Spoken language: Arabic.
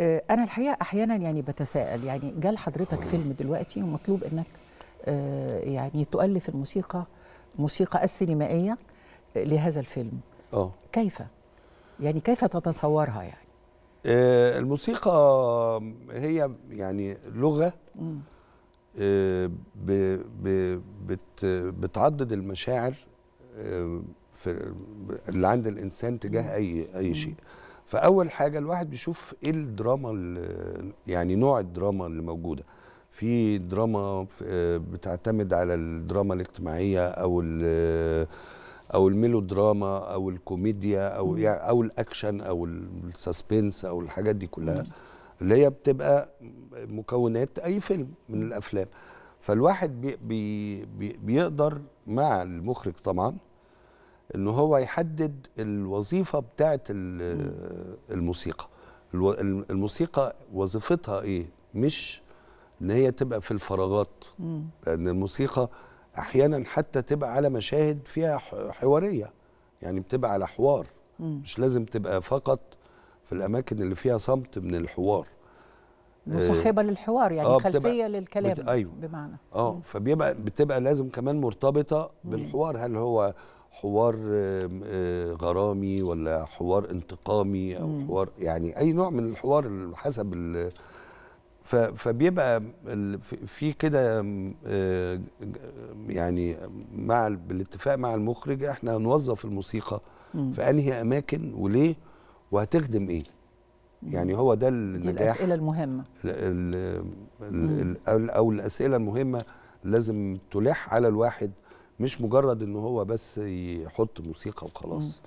آه، انا الحقيقه احيانا يعني بتساءل يعني جال حضرتك فيلم دلوقتي ومطلوب انك آه، يعني تؤلف الموسيقى موسيقى السينمائيه آه، لهذا الفيلم اه كيف يعني كيف تتصورها يعني الموسيقى هي يعني لغه بتعدد المشاعر في اللي عند الانسان تجاه اي اي شيء فاول حاجه الواحد بيشوف ايه الدراما يعني نوع الدراما اللي موجوده في دراما آه، بتعتمد على الدراما الاجتماعيه او آه، او الميلودراما او الكوميديا او يعني او الاكشن او السسبنس او الحاجات دي كلها اللي هي بتبقى مكونات اي فيلم من الافلام فالواحد بي بي بيقدر مع المخرج طبعا ان هو يحدد الوظيفه بتاعه الموسيقى الموسيقى وظيفتها ايه مش ان هي تبقى في الفراغات لان الموسيقى احيانا حتى تبقى على مشاهد فيها حواريه يعني بتبقى على حوار مش لازم تبقى فقط في الاماكن اللي فيها صمت من الحوار مصاحبه آه للحوار يعني آه خلفيه للكلام بت... أيوه. بمعنى اه فبيبقى بتبقى لازم كمان مرتبطه بالحوار هل هو حوار آه، غرامي ولا حوار انتقامي او مم. حوار يعني اي نوع من الحوار حسب فبيبقى في كده آه، يعني مع بالاتفاق مع المخرج احنا هنوظف الموسيقى في انهي اماكن وليه وهتخدم ايه يعني هو ده النجاح دي الاسئله المهمه الـ الـ الـ او الاسئله المهمه لازم تلح على الواحد مش مجرد ان هو بس يحط موسيقى وخلاص